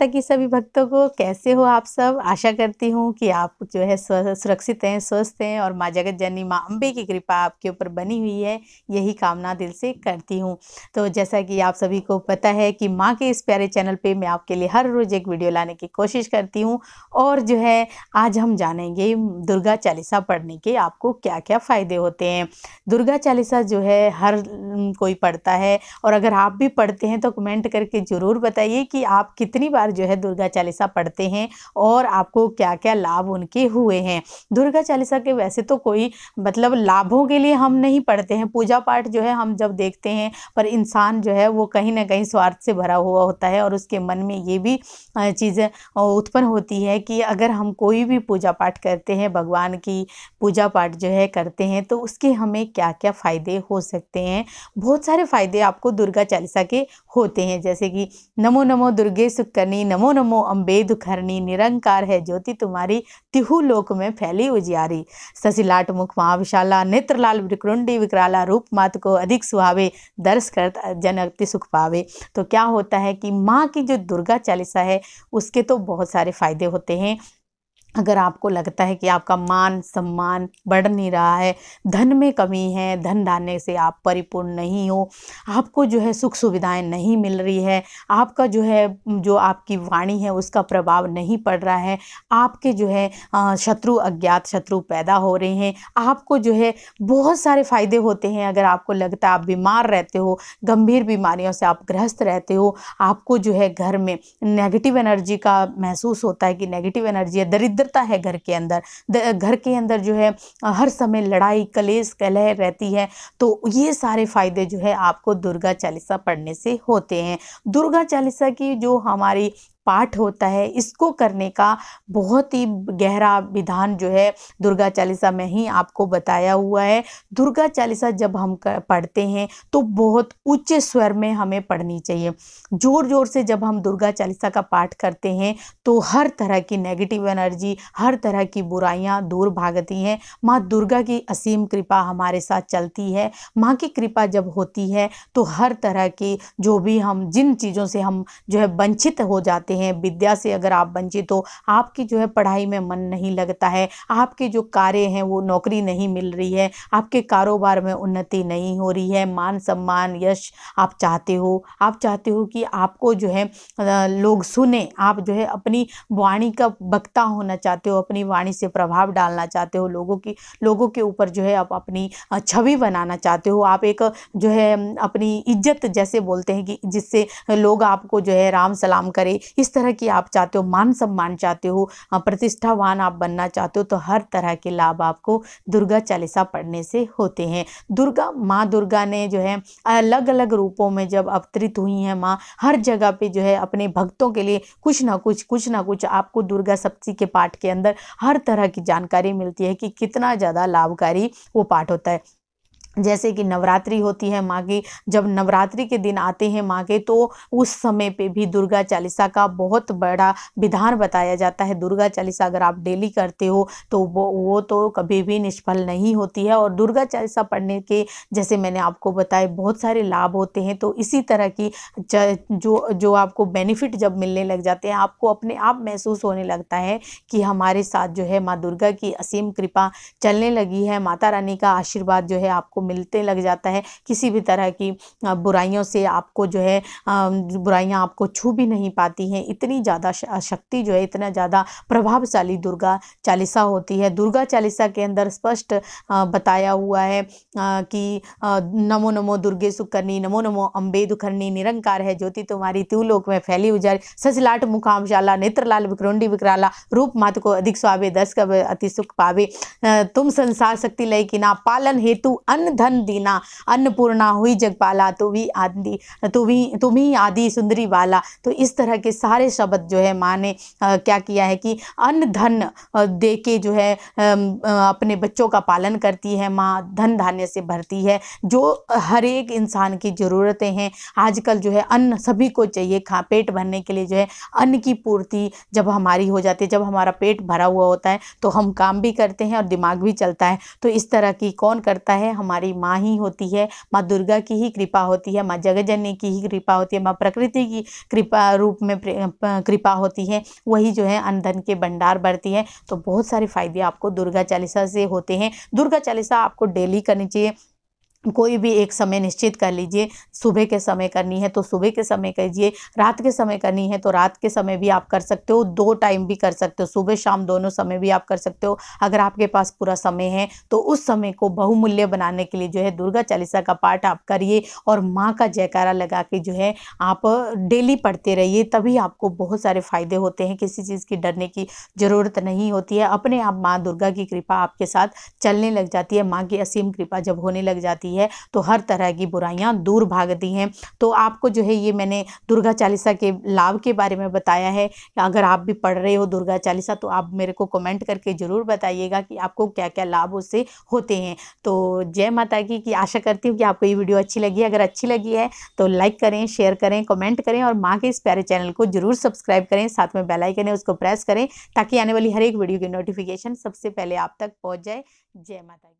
माता की सभी भक्तों को कैसे हो आप सब आशा करती हूँ कि आप जो है सुरक्षित हैं स्वस्थ हैं और माँ जगत जननी माँ अम्बे की कृपा आपके ऊपर बनी हुई है यही कामना दिल से करती हूँ तो जैसा कि आप सभी को पता है कि माँ के इस प्यारे चैनल पे मैं आपके लिए हर रोज़ एक वीडियो लाने की कोशिश करती हूँ और जो है आज हम जानेंगे दुर्गा चालीसा पढ़ने के आपको क्या क्या फ़ायदे होते हैं दुर्गा चालीसा जो है हर कोई पढ़ता है और अगर आप भी पढ़ते हैं तो कमेंट करके ज़रूर बताइए कि आप कितनी बार बार जो है दुर्गा चालीसा पढ़ते हैं और आपको क्या क्या लाभ उनके हुए हैं दुर्गा चालीसा के वैसे तो कोई मतलब लाभों के लिए हम नहीं पढ़ते हैं पूजा पाठ जो है हम जब देखते हैं पर इंसान जो है वो कहीं ना कहीं स्वार्थ से भरा हुआ होता है और उसके मन में ये भी चीज़ें उत्पन्न होती है कि अगर हम कोई भी पूजा पाठ करते हैं भगवान की पूजा पाठ जो है करते हैं तो उसके हमें क्या क्या फ़ायदे हो सकते हैं बहुत सारे फ़ायदे आपको दुर्गा चालीसा के होते हैं जैसे कि नमो नमो दुर्गे सुकन्या करणी नमो नमो अम्बे दुखरणी निरंकार है ज्योति तुम्हारी तिहु लोक में फैली उजियारी ससिलाट मुख महाविशाला नेत्रलाल विक्रुंडी विकराला रूप मात को अधिक सुहावे दर्श कर जन अति सुख पावे तो क्या होता है कि माँ की जो दुर्गा चालीसा है उसके तो बहुत सारे फ़ायदे होते हैं अगर आपको लगता है कि आपका मान सम्मान बढ़ नहीं रहा है धन में कमी है धन डालने से आप परिपूर्ण नहीं हो आपको जो है सुख सुविधाएं नहीं मिल रही है आपका जो है जो आपकी वाणी है उसका प्रभाव नहीं पड़ रहा है आपके जो है शत्रु अज्ञात शत्रु पैदा हो रहे हैं आपको जो है बहुत सारे फ़ायदे होते हैं अगर आपको लगता है आप बीमार रहते हो गंभीर बीमारियों से आप ग्रस्त रहते हो आपको जो है घर में नेगेटिव एनर्जी का महसूस होता है कि नेगेटिव एनर्जी है दरिद्र दरिद्रता है घर के अंदर घर के अंदर जो है हर समय लड़ाई कलेस कलह रहती है तो ये सारे फ़ायदे जो है आपको दुर्गा चालीसा पढ़ने से होते हैं दुर्गा चालीसा की जो हमारी पाठ होता है इसको करने का बहुत ही गहरा विधान जो है दुर्गा चालीसा में ही आपको बताया हुआ है दुर्गा चालीसा जब हम पढ़ते हैं तो बहुत उच्च स्वर में हमें पढ़नी चाहिए ज़ोर ज़ोर से जब हम दुर्गा चालीसा का पाठ करते हैं तो हर तरह की नेगेटिव एनर्जी हर तरह की बुराइयां दूर भागती हैं माँ दुर्गा की असीम कृपा हमारे साथ चलती है माँ की कृपा जब होती है तो हर तरह की जो भी हम जिन चीज़ों से हम जो है वंचित हो जाते जाते हैं विद्या से अगर आप वंचित हो आपकी जो है पढ़ाई में मन नहीं लगता है आपके जो कार्य हैं वो नौकरी नहीं मिल रही है आपके कारोबार में उन्नति नहीं हो रही है मान सम्मान यश आप चाहते हो आप चाहते हो कि आपको जो है लोग सुने आप जो है अपनी वाणी का वक्ता होना चाहते हो अपनी वाणी से प्रभाव डालना चाहते हो लोगों की लोगों के ऊपर जो है आप अपनी छवि बनाना चाहते हो आप एक जो है अपनी इज्जत जैसे बोलते हैं कि जिससे लोग आपको जो है राम सलाम करें किस तरह की आप चाहते हो मान सम्मान चाहते हो प्रतिष्ठावान आप बनना चाहते हो तो हर तरह के लाभ आपको दुर्गा चालीसा पढ़ने से होते हैं दुर्गा माँ दुर्गा ने जो है अलग अलग रूपों में जब अवतरित हुई हैं माँ हर जगह पे जो है अपने भक्तों के लिए कुछ ना कुछ कुछ ना कुछ आपको दुर्गा सप्ती के पाठ के अंदर हर तरह की जानकारी मिलती है कि कितना ज़्यादा लाभकारी वो पाठ होता है जैसे कि नवरात्रि होती है माँ की जब नवरात्रि के दिन आते हैं माँ के तो उस समय पे भी दुर्गा चालीसा का बहुत बड़ा विधान बताया जाता है दुर्गा चालीसा अगर आप डेली करते हो तो वो वो तो कभी भी निष्फल नहीं होती है और दुर्गा चालीसा पढ़ने के जैसे मैंने आपको बताए बहुत सारे लाभ होते हैं तो इसी तरह की जो जो आपको बेनिफिट जब मिलने लग जाते हैं आपको अपने आप महसूस होने लगता है कि हमारे साथ जो है माँ दुर्गा की असीम कृपा चलने लगी है माता रानी का आशीर्वाद जो है आपको आपको मिलते लग जाता है किसी भी तरह की बुराइयों से आपको जो है बुराइयाँ आपको छू भी नहीं पाती हैं इतनी ज़्यादा शक्ति जो है इतना ज़्यादा प्रभावशाली दुर्गा चालीसा होती है दुर्गा चालीसा के अंदर स्पष्ट बताया हुआ है कि नमो नमो दुर्गे सुकर्णी नमो नमो अम्बे दुखर्णी निरंकार है ज्योति तुम्हारी त्यूलोक में फैली उजारी सचलाट मुखामशाला नेत्रलाल विक्रोंडी विकराला रूप मात को अधिक स्वावे दस कब अति सुख पावे तुम संसार शक्ति लय कि ना पालन हेतु अन्न धन दीना अन्नपूर्णा हुई जगपाला तो भी आदि तो भी तुम्ही तो तुम्ही आदि सुंदरी वाला तो इस तरह के सारे शब्द जो है माँ ने क्या किया है कि अन्न धन दे के जो है अपने बच्चों का पालन करती है माँ धन धान्य से भरती है जो हर एक इंसान की ज़रूरतें हैं आजकल जो है अन्न सभी को चाहिए खा पेट भरने के लिए जो है अन्न की पूर्ति जब हमारी हो जाती है जब हमारा पेट भरा हुआ होता है तो हम काम भी करते हैं और दिमाग भी चलता है तो इस तरह की कौन करता है हमारे हमारी माँ ही होती है माँ दुर्गा की ही कृपा होती है माँ जगजननी की ही कृपा होती है माँ प्रकृति की कृपा रूप में कृपा होती है वही जो है अनधन के भंडार बढ़ती है तो बहुत सारे फ़ायदे आपको दुर्गा चालीसा से होते हैं दुर्गा चालीसा आपको डेली करनी चाहिए कोई भी एक समय निश्चित कर लीजिए सुबह के समय करनी है तो सुबह के समय कीजिए रात के समय करनी है तो रात के समय भी आप कर सकते हो दो टाइम भी कर सकते हो सुबह शाम दोनों समय भी आप कर सकते हो अगर आपके पास पूरा समय है तो उस समय को बहुमूल्य बनाने के लिए जो है दुर्गा चालीसा का पाठ आप करिए और माँ का जयकारा लगा के जो है आप डेली पढ़ते रहिए तभी आपको बहुत सारे फायदे होते हैं किसी चीज़ की डरने की ज़रूरत नहीं होती है अपने आप माँ दुर्गा की कृपा आपके साथ चलने लग जाती है माँ की असीम कृपा जब होने लग जाती है जाती है तो हर तरह की बुराइयाँ दूर भागती हैं तो आपको जो है ये मैंने दुर्गा चालीसा के लाभ के बारे में बताया है अगर आप भी पढ़ रहे हो दुर्गा चालीसा तो आप मेरे को कमेंट करके ज़रूर बताइएगा कि आपको क्या क्या लाभ उससे होते हैं तो जय माता की कि आशा करती हूँ कि आपको ये वीडियो अच्छी लगी अगर अच्छी लगी है तो लाइक करें शेयर करें कमेंट करें और माँ के इस प्यारे चैनल को जरूर सब्सक्राइब करें साथ में बेल आइकन है उसको प्रेस करें ताकि आने वाली हर एक वीडियो की नोटिफिकेशन सबसे पहले आप तक पहुँच जाए जय माता की